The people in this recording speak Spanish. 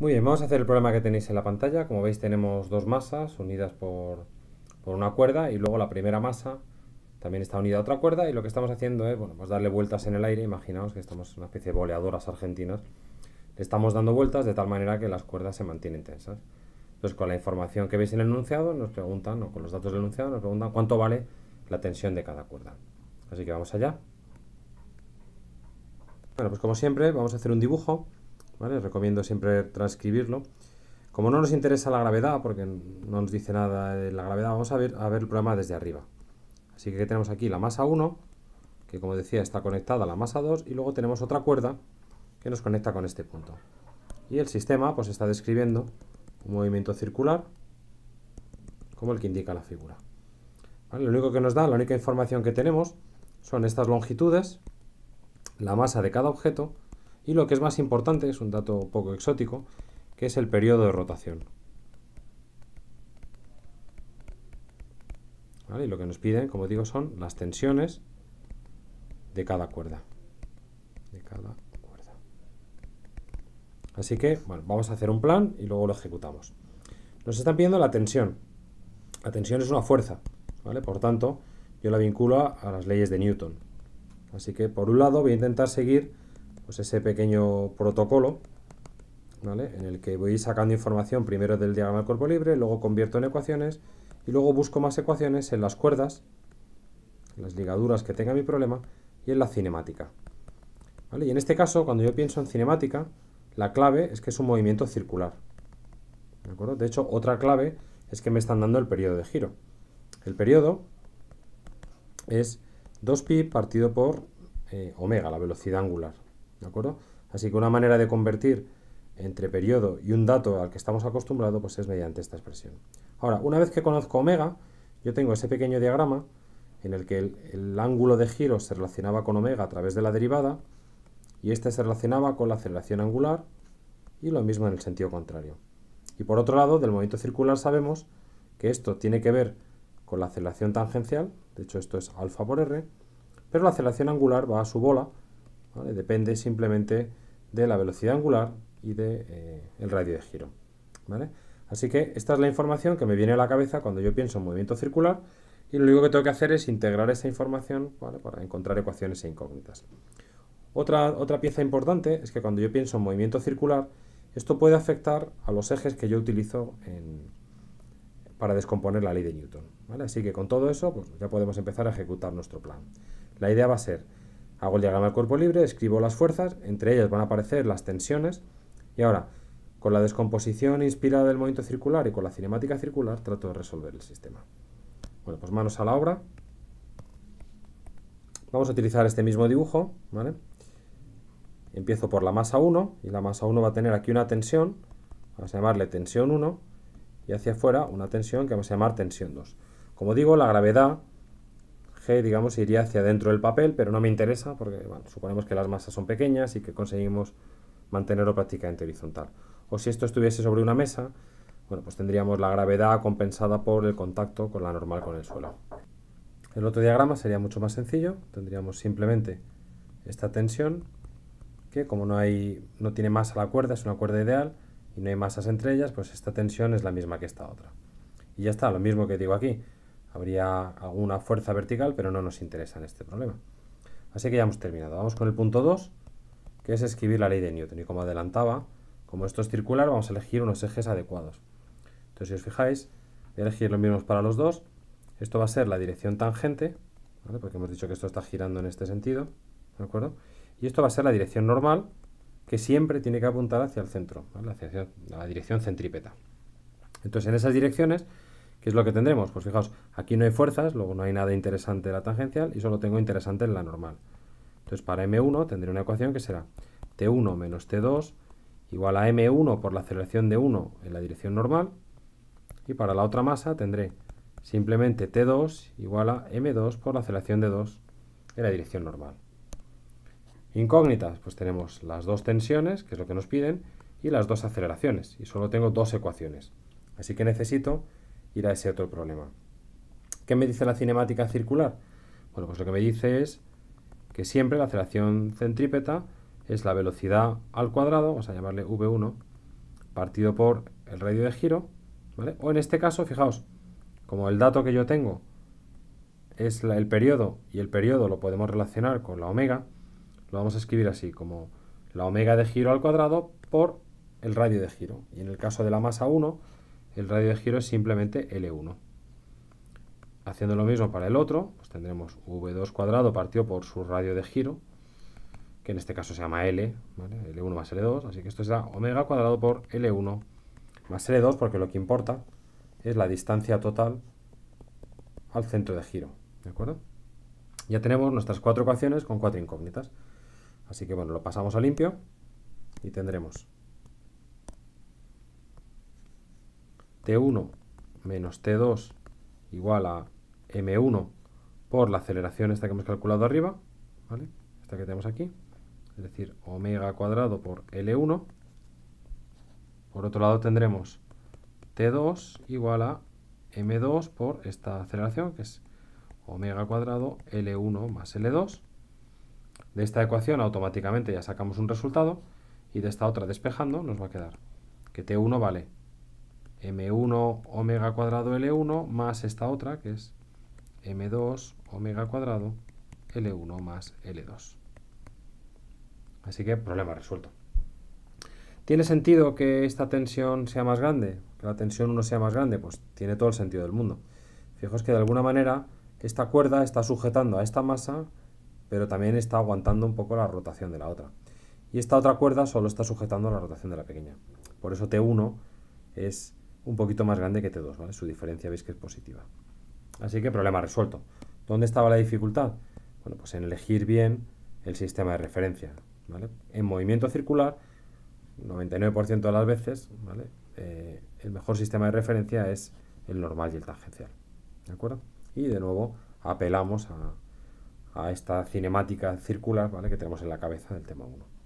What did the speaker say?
Muy bien, vamos a hacer el problema que tenéis en la pantalla. Como veis tenemos dos masas unidas por, una cuerda y luego la primera masa también está unida a otra cuerda y lo que estamos haciendo es bueno, pues darle vueltas en el aire. Imaginaos que estamos en una especie de boleadoras argentinas. Le estamos dando vueltas de tal manera que las cuerdas se mantienen tensas. Entonces con la información que veis en el enunciado nos preguntan, o con los datos del enunciado nos preguntan cuánto vale la tensión de cada cuerda. Así que vamos allá. Bueno, pues como siempre vamos a hacer un dibujo Recomiendo siempre transcribirlo. Como no nos interesa la gravedad, porque no nos dice nada de la gravedad, vamos a ver, a ver el programa desde arriba. Así que tenemos aquí la masa 1, que como decía está conectada a la masa 2, y luego tenemos otra cuerda que nos conecta con este punto. Y el sistema pues está describiendo un movimiento circular como el que indica la figura. Lo único que nos da, la única información que tenemos son estas longitudes, la masa de cada objeto, y lo que es más importante, es un dato poco exótico, que es el periodo de rotación. Y lo que nos piden, como digo, son las tensiones de cada cuerda. De cada cuerda. Así que, bueno, vamos a hacer un plan y luego lo ejecutamos. Nos están pidiendo la tensión. La tensión es una fuerza, ¿vale? Por tanto, yo la vinculo a las leyes de Newton. Así que, por un lado, voy a intentar seguir pues ese pequeño protocolo ¿vale? en el que voy sacando información primero del diagrama del cuerpo libre, luego convierto en ecuaciones y luego busco más ecuaciones en las cuerdas, en las ligaduras que tenga mi problema y en la cinemática. ¿Vale? Y en este caso, cuando yo pienso en cinemática, la clave es que es un movimiento circular. ¿De hecho, otra clave es que me están dando el periodo de giro. El periodo es 2pi partido por eh, omega, la velocidad angular. ¿De acuerdo? Así que una manera de convertir entre periodo y un dato al que estamos acostumbrados pues es mediante esta expresión. Ahora, una vez que conozco omega, yo tengo ese pequeño diagrama en el que el, el ángulo de giro se relacionaba con omega a través de la derivada y este se relacionaba con la aceleración angular y lo mismo en el sentido contrario. Y por otro lado, del movimiento circular sabemos que esto tiene que ver con la aceleración tangencial, de hecho esto es alfa por r, pero la aceleración angular va a su bola eh, depende simplemente de la velocidad angular y del de, eh, radio de giro, Así que esta es la información que me viene a la cabeza cuando yo pienso en movimiento circular y lo único que tengo que hacer es integrar esa información para encontrar ecuaciones e incógnitas. Otra, otra pieza importante es que cuando yo pienso en movimiento circular, esto puede afectar a los ejes que yo utilizo para descomponer la ley de Newton. Así que con todo eso pues, ya podemos empezar a ejecutar nuestro plan. La idea va a ser Hago el diagrama del cuerpo libre, escribo las fuerzas, entre ellas van a aparecer las tensiones y ahora, con la descomposición inspirada del movimiento circular y con la cinemática circular, trato de resolver el sistema. Bueno, pues manos a la obra. Vamos a utilizar este mismo dibujo, ¿vale? Empiezo por la masa 1 y la masa 1 va a tener aquí una tensión, vamos a llamarle tensión 1 y hacia afuera una tensión que vamos a llamar tensión 2. Como digo, la gravedad digamos, iría hacia dentro del papel, pero no me interesa porque suponemos que las masas son pequeñas y que conseguimos mantenerlo prácticamente horizontal. O si esto estuviese sobre una mesa, bueno, pues tendríamos la gravedad compensada por el contacto con la normal con el suelo. El otro diagrama sería mucho más sencillo, tendríamos simplemente esta tensión que como no, hay, no tiene masa la cuerda, es una cuerda ideal y no hay masas entre ellas, pues esta tensión es la misma que esta otra. Y ya está, lo mismo que digo aquí, Habría alguna fuerza vertical, pero no nos interesa en este problema. Así que ya hemos terminado. Vamos con el punto 2, que es escribir la ley de Newton. Y como adelantaba, como esto es circular, vamos a elegir unos ejes adecuados. Entonces, si os fijáis, voy a elegir los mismos para los dos. Esto va a ser la dirección tangente, porque hemos dicho que esto está girando en este sentido. acuerdo? Y esto va a ser la dirección normal, que siempre tiene que apuntar hacia el centro, la dirección centrípeta. Entonces, en esas direcciones ¿Qué es lo que tendremos? Pues fijaos, aquí no hay fuerzas, luego no hay nada interesante en la tangencial y solo tengo interesante en la normal. Entonces para M1 tendré una ecuación que será T1 menos T2 igual a M1 por la aceleración de 1 en la dirección normal y para la otra masa tendré simplemente T2 igual a M2 por la aceleración de 2 en la dirección normal. Incógnitas, pues tenemos las dos tensiones, que es lo que nos piden, y las dos aceleraciones, y solo tengo dos ecuaciones. Así que necesito irá a ese otro problema. ¿Qué me dice la cinemática circular? Bueno, pues lo que me dice es que siempre la aceleración centrípeta es la velocidad al cuadrado, vamos a llamarle V1, partido por el radio de giro, ¿vale? O en este caso, fijaos, como el dato que yo tengo es el periodo, y el periodo lo podemos relacionar con la omega, lo vamos a escribir así, como la omega de giro al cuadrado por el radio de giro. Y en el caso de la masa 1, el radio de giro es simplemente L1. Haciendo lo mismo para el otro, pues tendremos V2 cuadrado partido por su radio de giro, que en este caso se llama L, l L1 más L2, así que esto será omega cuadrado por L1 más L2, porque lo que importa es la distancia total al centro de giro, ¿de acuerdo? Ya tenemos nuestras cuatro ecuaciones con cuatro incógnitas. Así que bueno, lo pasamos a limpio y tendremos T1 menos T2 igual a M1 por la aceleración esta que hemos calculado arriba, ¿vale? Esta que tenemos aquí, es decir, omega cuadrado por L1. Por otro lado tendremos T2 igual a M2 por esta aceleración, que es omega cuadrado L1 más L2. De esta ecuación automáticamente ya sacamos un resultado y de esta otra despejando nos va a quedar que T1 vale m1 omega cuadrado L1 más esta otra que es m2 omega cuadrado L1 más L2. Así que problema resuelto. ¿Tiene sentido que esta tensión sea más grande? Que la tensión 1 sea más grande, pues tiene todo el sentido del mundo. Fijos que de alguna manera esta cuerda está sujetando a esta masa, pero también está aguantando un poco la rotación de la otra. Y esta otra cuerda solo está sujetando la rotación de la pequeña. Por eso T1 es un poquito más grande que T2, ¿vale? Su diferencia veis que es positiva. Así que problema resuelto. ¿Dónde estaba la dificultad? Bueno, pues en elegir bien el sistema de referencia, En movimiento circular, 99% de las veces, ¿vale? Eh, el mejor sistema de referencia es el normal y el tangencial, ¿de acuerdo? Y de nuevo apelamos a, a esta cinemática circular, ¿vale? Que tenemos en la cabeza del tema 1.